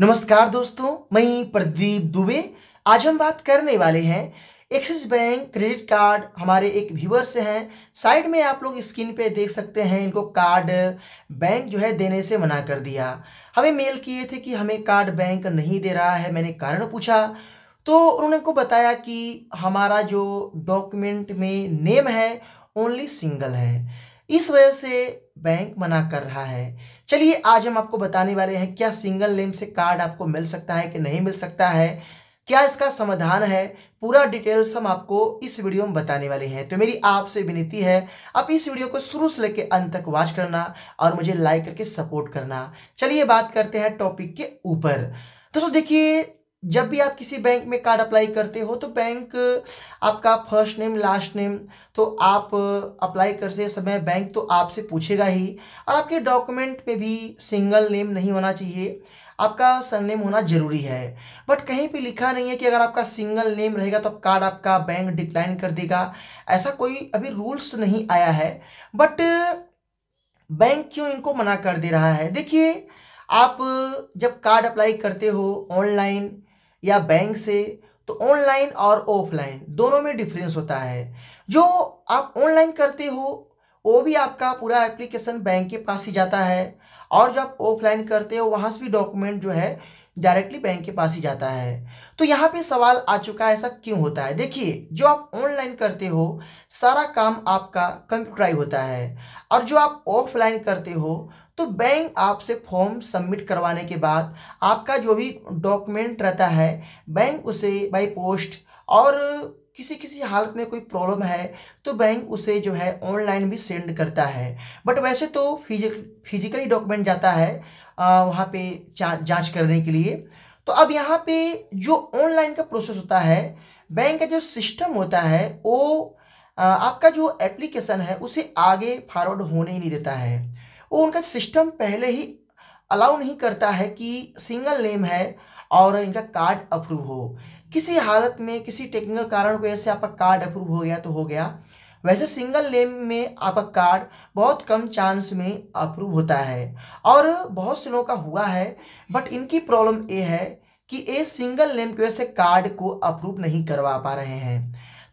नमस्कार दोस्तों मैं प्रदीप दुबे आज हम बात करने वाले हैं एक्सिस बैंक क्रेडिट कार्ड हमारे एक व्यूवर से हैं साइड में आप लोग स्क्रीन पे देख सकते हैं इनको कार्ड बैंक जो है देने से मना कर दिया हमें मेल किए थे कि हमें कार्ड बैंक नहीं दे रहा है मैंने कारण पूछा तो उन्होंने को बताया कि हमारा जो डॉक्यूमेंट में नेम है ओनली सिंगल है इस वजह से बैंक मना कर रहा है चलिए आज हम आपको बताने वाले हैं क्या सिंगल नेम से कार्ड आपको मिल सकता है कि नहीं मिल सकता है क्या इसका समाधान है पूरा डिटेल्स हम आपको इस वीडियो में बताने वाले हैं तो मेरी आपसे विनती है आप इस वीडियो को शुरू से लेकर अंत तक वॉच करना और मुझे लाइक करके सपोर्ट करना चलिए बात करते हैं टॉपिक के ऊपर दोस्तों देखिए जब भी आप किसी बैंक में कार्ड अप्लाई करते हो तो बैंक आपका फर्स्ट नेम लास्ट नेम तो आप अप्लाई करते समय बैंक तो आपसे पूछेगा ही और आपके डॉक्यूमेंट में भी सिंगल नेम नहीं होना चाहिए आपका सरनेम होना जरूरी है बट कहीं पे लिखा नहीं है कि अगर आपका सिंगल नेम रहेगा तो आप कार्ड आपका बैंक डिक्लाइन कर देगा ऐसा कोई अभी रूल्स नहीं आया है बट बैंक क्यों इनको मना कर दे रहा है देखिए आप जब कार्ड अप्लाई करते हो ऑनलाइन या बैंक से तो ऑनलाइन और ऑफलाइन दोनों में डिफरेंस होता है जो आप ऑनलाइन करते हो वो भी आपका पूरा एप्लीकेशन बैंक के पास ही जाता है और जो आप ऑफलाइन करते हो वहाँ से भी डॉक्यूमेंट जो है डायरेक्टली बैंक के पास ही जाता है तो यहाँ पे सवाल आ चुका है ऐसा क्यों होता है देखिए जो आप ऑनलाइन करते हो सारा काम आपका कंप्यूटराइज होता है और जो आप ऑफलाइन करते हो तो बैंक आपसे फॉर्म सबमिट करवाने के बाद आपका जो भी डॉक्यूमेंट रहता है बैंक उसे बाई पोस्ट और किसी किसी हालत में कोई प्रॉब्लम है तो बैंक उसे जो है ऑनलाइन भी सेंड करता है बट वैसे तो फिजिक फिजिकली डॉक्यूमेंट जाता है आ, वहाँ पे जांच करने के लिए तो अब यहाँ पे जो ऑनलाइन का प्रोसेस होता है बैंक का जो सिस्टम होता है वो आपका जो एप्लीकेशन है उसे आगे फॉरवर्ड होने ही नहीं देता है वो उनका सिस्टम पहले ही अलाउ नहीं करता है कि सिंगल नेम है और इनका कार्ड अप्रूव हो किसी हालत में किसी टेक्निकल कारण को ऐसे आपका कार्ड अप्रूव हो गया तो हो गया वैसे सिंगल नेम में आपका कार्ड बहुत कम चांस में अप्रूव होता है और बहुत से लोगों का हुआ है बट इनकी प्रॉब्लम ये है कि ये सिंगल नेम की वजह से कार्ड को अप्रूव नहीं करवा पा रहे हैं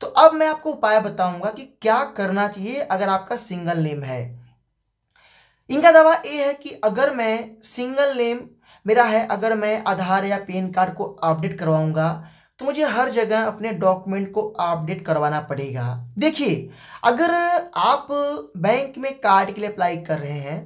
तो अब मैं आपको उपाय बताऊंगा कि क्या करना चाहिए अगर आपका सिंगल नेम है इनका दावा ये है कि अगर मैं सिंगल नेम मेरा है अगर मैं आधार या पेन कार्ड को अपडेट करवाऊंगा तो मुझे हर जगह अपने डॉक्यूमेंट को अपडेट करवाना पड़ेगा देखिए अगर आप बैंक में कार्ड के लिए अप्लाई कर रहे हैं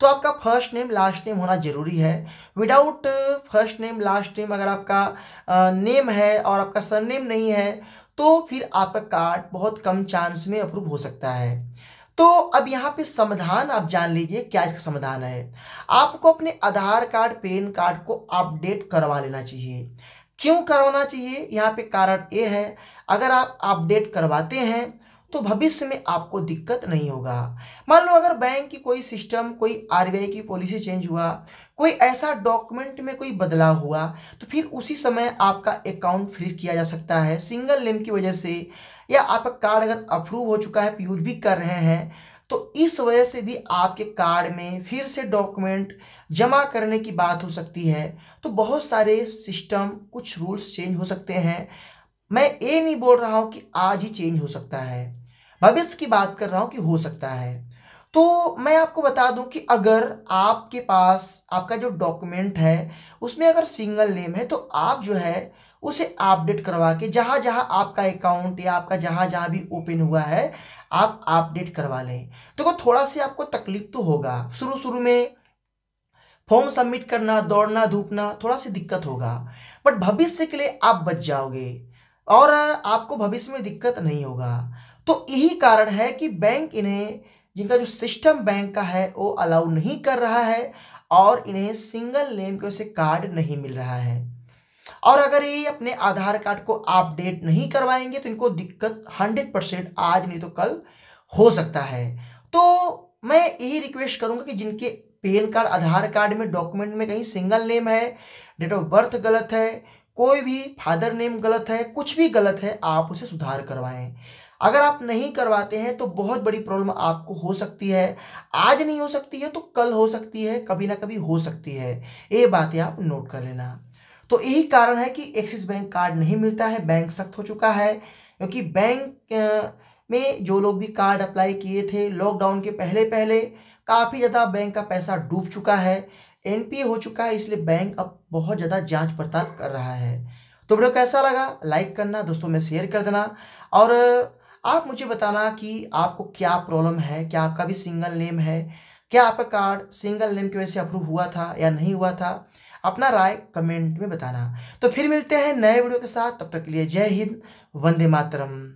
तो आपका फर्स्ट नेम लास्ट नेम होना ज़रूरी है without first name last name अगर आपका नेम है और आपका सरनेम नहीं है तो फिर आपका कार्ड बहुत कम चांस में अप्रूव हो सकता है तो अब यहाँ पे समाधान आप जान लीजिए क्या इसका समाधान है आपको अपने आधार कार्ड पेन कार्ड को अपडेट करवा लेना चाहिए क्यों करवाना चाहिए यहाँ पे कारण ये है अगर आप अपडेट करवाते हैं तो भविष्य में आपको दिक्कत नहीं होगा मान लो अगर बैंक की कोई सिस्टम कोई आर की पॉलिसी चेंज हुआ कोई ऐसा डॉक्यूमेंट में कोई बदलाव हुआ तो फिर उसी समय आपका अकाउंट फ्रीज किया जा सकता है सिंगल नेम की वजह से या आपका कार्ड अगर अप्रूव हो चुका है प्यूर भी कर रहे हैं तो इस वजह से भी आपके कार्ड में फिर से डॉक्यूमेंट जमा करने की बात हो सकती है तो बहुत सारे सिस्टम कुछ रूल्स चेंज हो सकते हैं मैं ये नहीं बोल रहा हूँ कि आज ही चेंज हो सकता है भविष्य की बात कर रहा हूँ कि हो सकता है तो मैं आपको बता दूं कि अगर आपके पास आपका जो डॉक्यूमेंट है उसमें अगर सिंगल नेम है तो आप जो है उसे अपडेट करवा के जहाँ जहाँ आपका अकाउंट या आपका जहाँ जहाँ भी ओपन हुआ है आप अपडेट करवा लें देखो तो थोड़ा सा आपको तकलीफ तो होगा शुरू शुरू में फॉर्म सबमिट करना दौड़ना धूपना थोड़ा सी दिक्कत होगा बट भविष्य के लिए आप बच जाओगे और आपको भविष्य में दिक्कत नहीं होगा तो यही कारण है कि बैंक इन्हें जिनका जो सिस्टम बैंक का है वो अलाउ नहीं कर रहा है और इन्हें सिंगल नेम के से कार्ड नहीं मिल रहा है और अगर ये अपने आधार कार्ड को अपडेट नहीं करवाएंगे तो इनको दिक्कत हंड्रेड परसेंट आज नहीं तो कल हो सकता है तो मैं यही रिक्वेस्ट करूंगा कि जिनके पेन कार्ड आधार कार्ड में डॉक्यूमेंट में कहीं सिंगल नेम है डेट ऑफ बर्थ गलत है कोई भी फादर नेम गलत है कुछ भी गलत है आप उसे सुधार करवाएं अगर आप नहीं करवाते हैं तो बहुत बड़ी प्रॉब्लम आपको हो सकती है आज नहीं हो सकती है तो कल हो सकती है कभी ना कभी हो सकती है ये बातें आप नोट कर लेना तो यही कारण है कि एक्सिस बैंक कार्ड नहीं मिलता है बैंक सख्त हो चुका है क्योंकि बैंक में जो लोग भी कार्ड अप्लाई किए थे लॉकडाउन के पहले पहले काफ़ी ज़्यादा बैंक का पैसा डूब चुका है एनपीए हो चुका है इसलिए बैंक अब बहुत ज़्यादा जांच पड़ताल कर रहा है तो वीडियो कैसा लगा लाइक करना दोस्तों में शेयर कर देना और आप मुझे बताना कि आपको क्या प्रॉब्लम है क्या आपका भी सिंगल नेम है क्या आपका कार्ड सिंगल नेम की वजह से अप्रूव हुआ था या नहीं हुआ था अपना राय कमेंट में बताना तो फिर मिलते हैं नए वीडियो के साथ तब तक के लिए जय हिंद वंदे मातरम